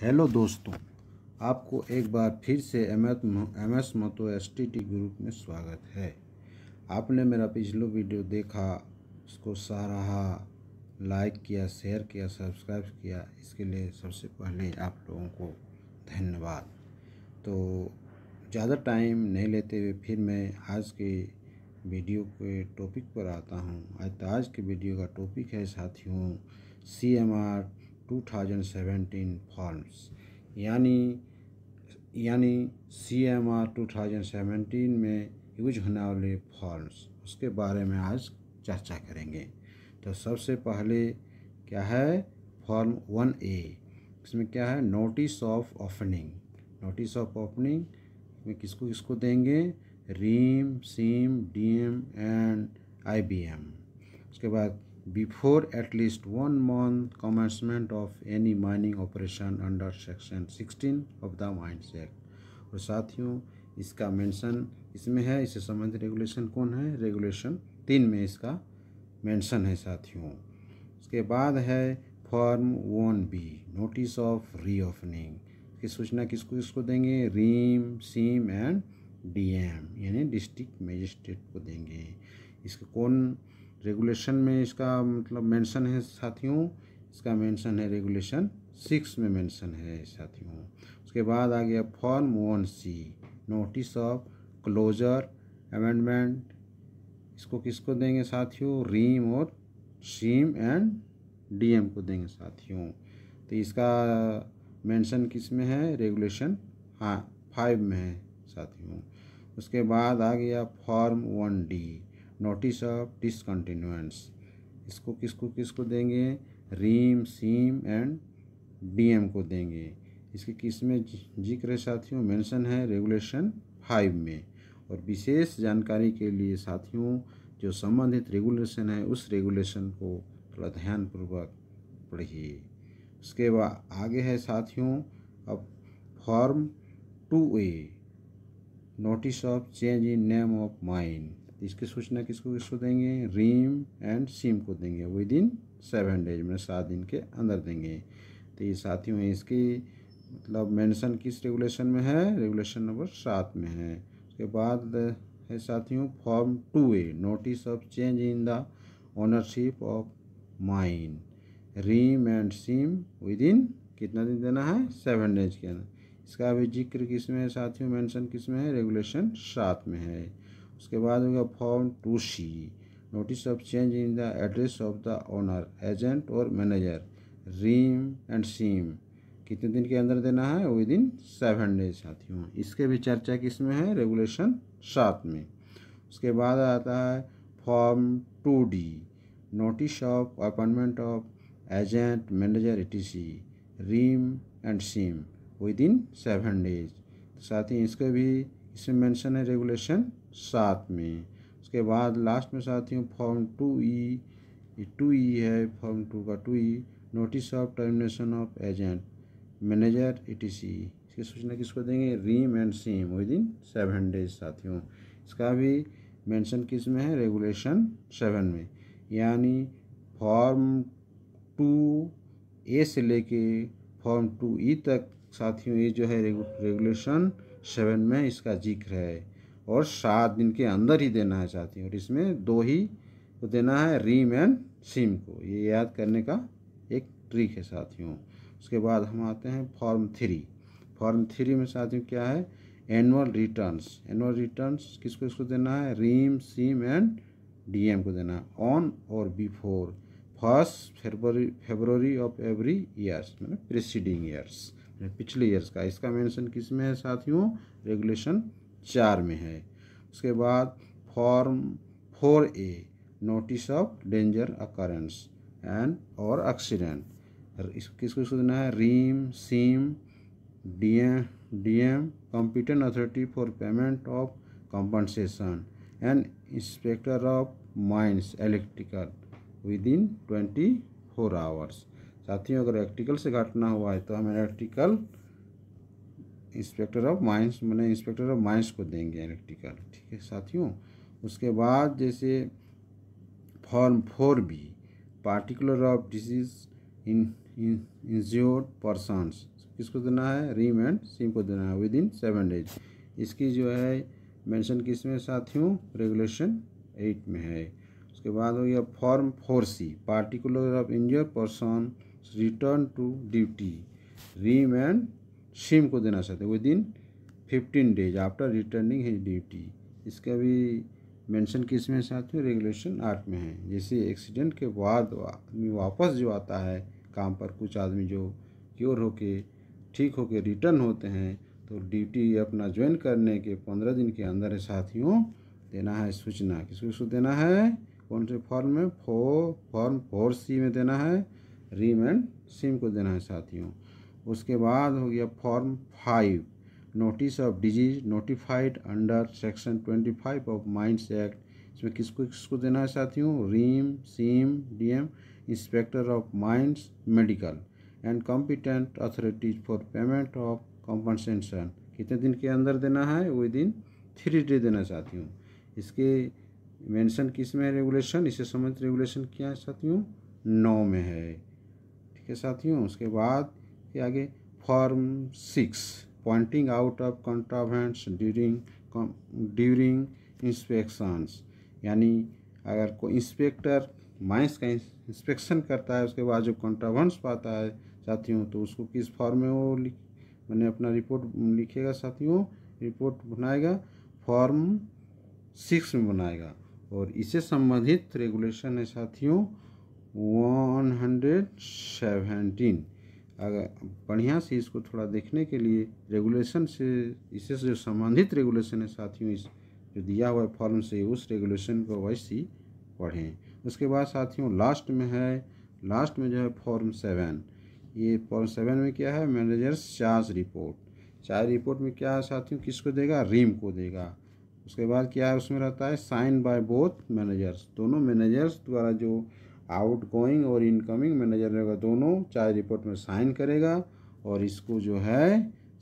hello दोस्तों आपको एक बार फिर से एम एस मतो एस टी टी ग्रुप में स्वागत है आपने मेरा पिछलो वीडियो देखा उसको सराहा लाइक किया शेयर किया सब्सक्राइब किया इसके लिए सबसे पहले आप लोगों को धन्यवाद तो ज़्यादा टाइम नहीं लेते हुए फिर मैं आज के वीडियो के टॉपिक पर आता हूँ आज आज के वीडियो का टॉपिक है साथियों सी एम आर 2017 फॉर्म्स यानी यानी C M R two thousand seventeen में यूज होने वाले फॉर्म्स उसके बारे में आज चर्चा करेंगे तो सबसे पहले क्या है फॉर्म वन ए इसमें क्या है notice of opening notice of opening में किसको किसको देंगे RIM CIM DM and IBM उसके बाद before at least one month commencement of any mining operation under section 16 of the mines act और साथियों इसका मेंशन इसमें है इससे संबंधित रेगुलेशन कौन है रेगुलेशन तीन में इसका मेंशन है साथियों उसके बाद है form one B notice of reopening की सूचना किसको किसको देंगे रीम सीम एंड डीएम यानी डिस्ट्रिक्ट मजिस्ट्रेट को देंगे इसका कौन रेगुलेशन में इसका मतलब मेंशन है साथियों इसका मेंशन है रेगुलेशन सिक्स में मेंशन है साथियों उसके बाद आ गया form one C notice of closure amendment इसको किसको देंगे साथियों रीम और सीम एंड डीएम को देंगे साथियों तो इसका मेंशन किस में है रेगुलेशन हाँ फाइव में है साथियों उसके बाद आ गया form one D notice of discontinuance इसको किसको किसको देंगे रीम सीम एंड डीएम को देंगे इसके किस में जिक्र साथियों मेंशन है रेगुलेशन फाइव में और विशेष जानकारी के लिए साथियों जो संबंधित रेगुलेशन है उस रेगुलेशन को थोड़ा ध्यानपूर्वक पढ़िए उसके बाद आगे है साथियों अब form two A notice of change in name of mind तो इसकी सूचना किसको किसको देंगे रीम एंड सीम को देंगे विद इन सेवन डेज में सात दिन के अंदर देंगे तो ये साथियों हैं इसकी मतलब मेंशन किस रेगुलेशन में है रेगुलेशन नंबर सात में है उसके बाद है साथियों form two A notice of change in the ownership of mine RIM and CIM within कितना दिन देना है सेवन डेज के अंदर इसका भी जिक्र किस में है साथियों मेंशन किस में है रेगुलेशन सात में है उसके बाद होगा form two C notice of change in the address of the owner agent और मैनेजर रीम एंड सीम कितने दिन के अंदर देना है विद इन सेवन डेज साथियों इसके भी चर्चा किस में है रेगुलेशन सात में उसके बाद आता है form two D notice of appointment of agent manager C RIM and CIM within seven days साथ ही इसके भी इसमें मेंशन है रेगुलेशन सात में उसके बाद लास्ट में साथियों form two E two E है फॉर्म टू का two E notice of termination of agent manager E T C इसकी सूचना किसको देंगे RIM and CIM within seven days साथियों इसका भी मेंशन किस में है रेगुलेशन सेवन में यानी फॉर्म टू ए से लेके फॉर्म टू ई तक साथियों ये जो है रेगुलेशन सेवन में इसका जिक्र है और सात दिन के अंदर ही देना है साथियों और इसमें दो ही को देना है रीम एंड सिम को ये याद करने का एक ट्रिक है साथियों उसके बाद हम आते हैं फॉर्म थ्री फॉर्म थ्री में साथियों क्या है एनुअल रिटर्न्स एनुअल रिटर्न्स किसको इसको देना है रीम सिम एंड डीएम को देना है ऑन और बिफोर फर्स्ट फेबर फेबररी ऑफ एवरी ईयर्स मतलब प्रिसीडिंग ईयर्स पिछले ईयर्स का इसका मेंशन किस में है साथियों रेगुलेशन चार में है उसके बाद form four A notice of danger occurrence and और एक्सीडेंट किसको सुनना है RIM CIM DM DM competent authority for payment of compensation and inspector of mines electrical within twenty four hours साथियों अगर इलेक्ट्रिकल से घटना हुआ है तो हम इलेक्ट्रिकल इंस्पेक्टर ऑफ माइंस मैंने इंस्पेक्टर ऑफ माइंस को देंगे इलेक्ट्रिकल ठीक है साथियों उसके बाद जैसे form four B particular of disease in injured persons किसको देना है रीम एंड सिम को देना है विद इन सेवन डेज इसकी जो है मेंशन किस में साथियों रेगुलेशन एट में है उसके बाद हो गया form four C particular of injure person return to duty RIM and CIM को देना चाहते हैं within fifteen days after returning his duty इसका भी मेंशन किस में साथियों रेगुलेशन आठ में है जैसे एक्सीडेंट के बाद आदमी वापस जो आता है काम पर कुछ आदमी जो क्योर हो के ठीक होके रिटर्न होते हैं तो ड्यूटी अपना ज्वाइन करने के पंद्रह दिन के अंदर साथियों देना है सूचना किसको किसको देना है कौन से फॉर्म में फो फॉर्म फोर सी में देना है रीम एंड सिम को देना है साथियों उसके बाद हो गया form five notice of disease notified under section twenty five of mines act इसमें किसको किसको देना है साथियों RIM CIM DM inspector of mines medical and competent authorities for payment of compensation कितने दिन के अंदर देना है विद इन थ्री डे देना चाहती हूँ इसके मेंशन किस में है रेगुलेशन इसे संबंधित रेगुलेशन क्या है साथियों नौ में है के साथियों उसके बाद ये आगे form six pointing out of contraventions during during inspections यानी अगर कोई इंस्पेक्टर माइंस का इंस्पेक्शन करता है उसके बाद जो कंट्रावेंट्स पाता है साथियों तो उसको किस फॉर्म में वो लिख मैंने अपना रिपोर्ट लिखेगा साथियों रिपोर्ट बनाएगा फॉर्म सिक्स में बनाएगा और इससे संबंधित रेगुलेशन है साथियों वन हंड्रेड सेवेंटीन अगर बढ़िया से इसको थोड़ा देखने के लिए रेगुलेशन से इससे जो संबंधित रेगुलेशन है साथियों इस जो दिया हुआ है फॉर्म से उस रेगुलेशन को ही पढ़ें उसके बाद साथियों लास्ट में है लास्ट में जो है फॉर्म सेवन ये फॉर्म सेवन में क्या है managers charge report charge report में क्या है साथियों किसको देगा रीम को देगा उसके बाद क्या है उसमें रहता है साइन बाय बोथ मैनेजर्स दोनों मैनेजर्स द्वारा जो आउट गोइंग और इनकमिंग में नजर रहेगा दोनों चाहे रिपोर्ट में साइन करेगा और इसको जो है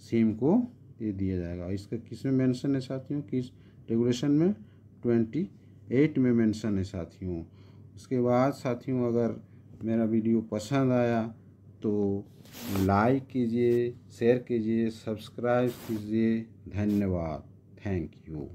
सिम को दे दिया जाएगा इसका किस में मेंशन है साथियों किस रेगुलेशन में ट्वेंटी एट में मेंशन है साथियों उसके बाद साथियों अगर मेरा वीडियो पसंद आया तो लाइक कीजिए शेयर कीजिए सब्सक्राइब कीजिए धन्यवाद थैंक यू